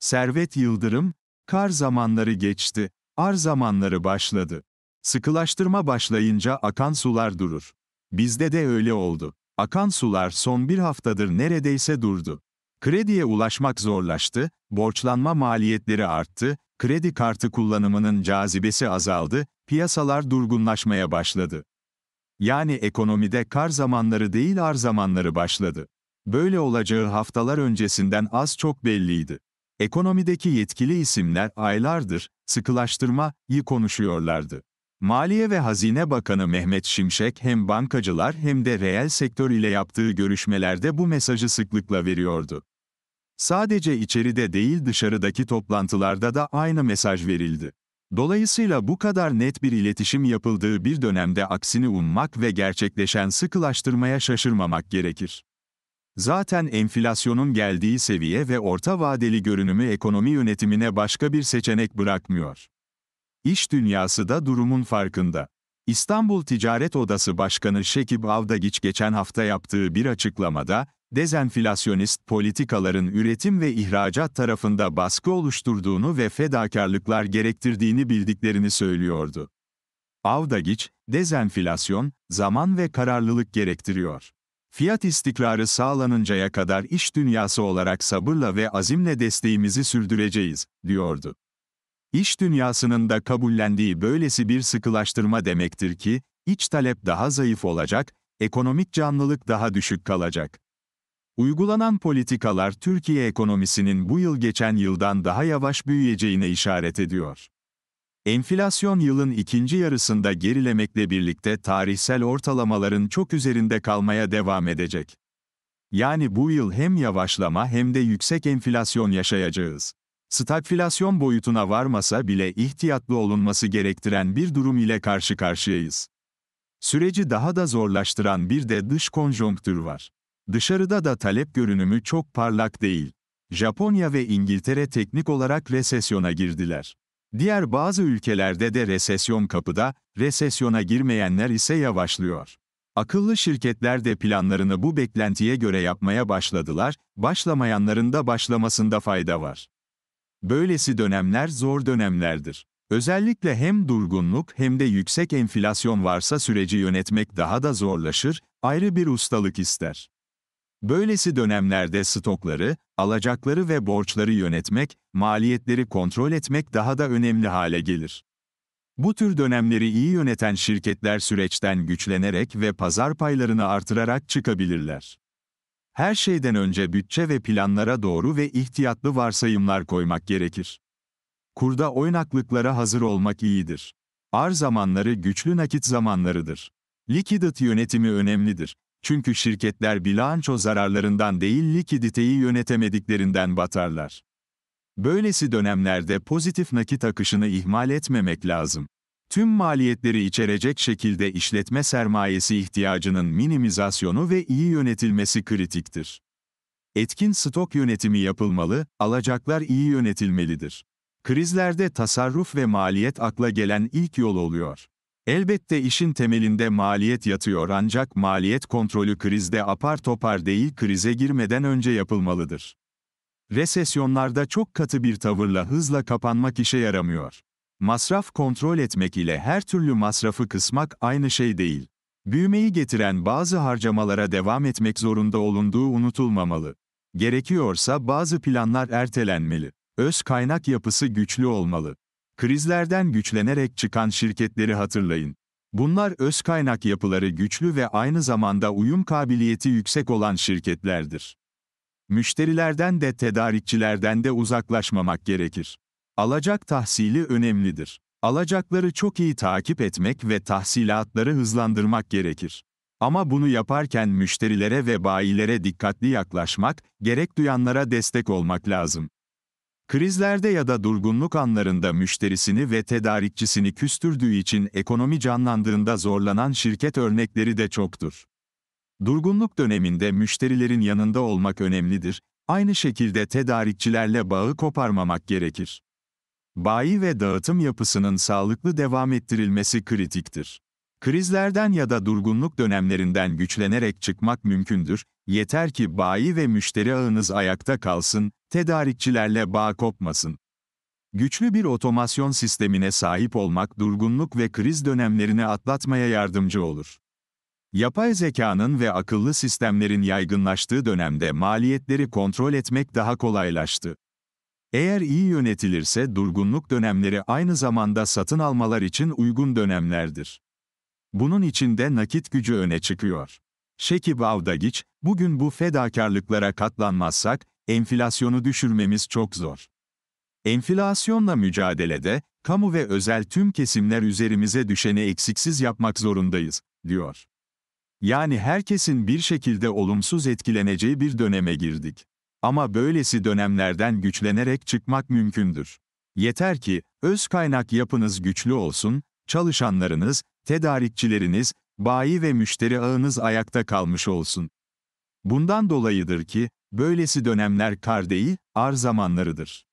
Servet Yıldırım, kar zamanları geçti, ar zamanları başladı. Sıkılaştırma başlayınca akan sular durur. Bizde de öyle oldu. Akan sular son bir haftadır neredeyse durdu. Krediye ulaşmak zorlaştı, borçlanma maliyetleri arttı, kredi kartı kullanımının cazibesi azaldı, piyasalar durgunlaşmaya başladı. Yani ekonomide kar zamanları değil ar zamanları başladı. Böyle olacağı haftalar öncesinden az çok belliydi. Ekonomideki yetkili isimler aylardır sıkılaştırmayı konuşuyorlardı. Maliye ve Hazine Bakanı Mehmet Şimşek hem bankacılar hem de reel sektör ile yaptığı görüşmelerde bu mesajı sıklıkla veriyordu. Sadece içeride değil dışarıdaki toplantılarda da aynı mesaj verildi. Dolayısıyla bu kadar net bir iletişim yapıldığı bir dönemde aksini ummak ve gerçekleşen sıkılaştırmaya şaşırmamak gerekir. Zaten enflasyonun geldiği seviye ve orta vadeli görünümü ekonomi yönetimine başka bir seçenek bırakmıyor. İş dünyası da durumun farkında. İstanbul Ticaret Odası Başkanı Şekip Avdagiç geçen hafta yaptığı bir açıklamada, dezenflasyonist politikaların üretim ve ihracat tarafında baskı oluşturduğunu ve fedakarlıklar gerektirdiğini bildiklerini söylüyordu. Avdagiç, dezenflasyon, zaman ve kararlılık gerektiriyor. Fiyat istikrarı sağlanıncaya kadar iş dünyası olarak sabırla ve azimle desteğimizi sürdüreceğiz, diyordu. İş dünyasının da kabullendiği böylesi bir sıkılaştırma demektir ki, iç talep daha zayıf olacak, ekonomik canlılık daha düşük kalacak. Uygulanan politikalar Türkiye ekonomisinin bu yıl geçen yıldan daha yavaş büyüyeceğine işaret ediyor. Enflasyon yılın ikinci yarısında gerilemekle birlikte tarihsel ortalamaların çok üzerinde kalmaya devam edecek. Yani bu yıl hem yavaşlama hem de yüksek enflasyon yaşayacağız. Stagflasyon boyutuna varmasa bile ihtiyatlı olunması gerektiren bir durum ile karşı karşıyayız. Süreci daha da zorlaştıran bir de dış konjonktür var. Dışarıda da talep görünümü çok parlak değil. Japonya ve İngiltere teknik olarak resesyona girdiler. Diğer bazı ülkelerde de resesyon kapıda, resesyona girmeyenler ise yavaşlıyor. Akıllı şirketler de planlarını bu beklentiye göre yapmaya başladılar, başlamayanların da başlamasında fayda var. Böylesi dönemler zor dönemlerdir. Özellikle hem durgunluk hem de yüksek enflasyon varsa süreci yönetmek daha da zorlaşır, ayrı bir ustalık ister. Böylesi dönemlerde stokları, alacakları ve borçları yönetmek, maliyetleri kontrol etmek daha da önemli hale gelir. Bu tür dönemleri iyi yöneten şirketler süreçten güçlenerek ve pazar paylarını artırarak çıkabilirler. Her şeyden önce bütçe ve planlara doğru ve ihtiyatlı varsayımlar koymak gerekir. Kurda oynaklıklara hazır olmak iyidir. Ar zamanları güçlü nakit zamanlarıdır. Likidit yönetimi önemlidir. Çünkü şirketler bilanço zararlarından değil likiditeyi yönetemediklerinden batarlar. Böylesi dönemlerde pozitif nakit akışını ihmal etmemek lazım. Tüm maliyetleri içerecek şekilde işletme sermayesi ihtiyacının minimizasyonu ve iyi yönetilmesi kritiktir. Etkin stok yönetimi yapılmalı, alacaklar iyi yönetilmelidir. Krizlerde tasarruf ve maliyet akla gelen ilk yol oluyor. Elbette işin temelinde maliyet yatıyor ancak maliyet kontrolü krizde apar topar değil krize girmeden önce yapılmalıdır. Resesyonlarda çok katı bir tavırla hızla kapanmak işe yaramıyor. Masraf kontrol etmek ile her türlü masrafı kısmak aynı şey değil. Büyümeyi getiren bazı harcamalara devam etmek zorunda olunduğu unutulmamalı. Gerekiyorsa bazı planlar ertelenmeli. Öz kaynak yapısı güçlü olmalı. Krizlerden güçlenerek çıkan şirketleri hatırlayın. Bunlar öz kaynak yapıları güçlü ve aynı zamanda uyum kabiliyeti yüksek olan şirketlerdir. Müşterilerden de tedarikçilerden de uzaklaşmamak gerekir. Alacak tahsili önemlidir. Alacakları çok iyi takip etmek ve tahsilatları hızlandırmak gerekir. Ama bunu yaparken müşterilere ve bayilere dikkatli yaklaşmak, gerek duyanlara destek olmak lazım. Krizlerde ya da durgunluk anlarında müşterisini ve tedarikçisini küstürdüğü için ekonomi canlandığında zorlanan şirket örnekleri de çoktur. Durgunluk döneminde müşterilerin yanında olmak önemlidir, aynı şekilde tedarikçilerle bağı koparmamak gerekir. Bayi ve dağıtım yapısının sağlıklı devam ettirilmesi kritiktir. Krizlerden ya da durgunluk dönemlerinden güçlenerek çıkmak mümkündür, yeter ki bayi ve müşteri ağınız ayakta kalsın, Tedarikçilerle bağ kopmasın. Güçlü bir otomasyon sistemine sahip olmak durgunluk ve kriz dönemlerini atlatmaya yardımcı olur. Yapay zekanın ve akıllı sistemlerin yaygınlaştığı dönemde maliyetleri kontrol etmek daha kolaylaştı. Eğer iyi yönetilirse durgunluk dönemleri aynı zamanda satın almalar için uygun dönemlerdir. Bunun için de nakit gücü öne çıkıyor. Şekip Avdagiç, bugün bu fedakarlıklara katlanmazsak, enflasyonu düşürmemiz çok zor. Enflasyonla mücadelede, kamu ve özel tüm kesimler üzerimize düşeni eksiksiz yapmak zorundayız, diyor. Yani herkesin bir şekilde olumsuz etkileneceği bir döneme girdik. Ama böylesi dönemlerden güçlenerek çıkmak mümkündür. Yeter ki, öz kaynak yapınız güçlü olsun, çalışanlarınız, tedarikçileriniz, bayi ve müşteri ağınız ayakta kalmış olsun. Bundan dolayıdır ki, Böylesi dönemler kar değil, ar zamanlarıdır.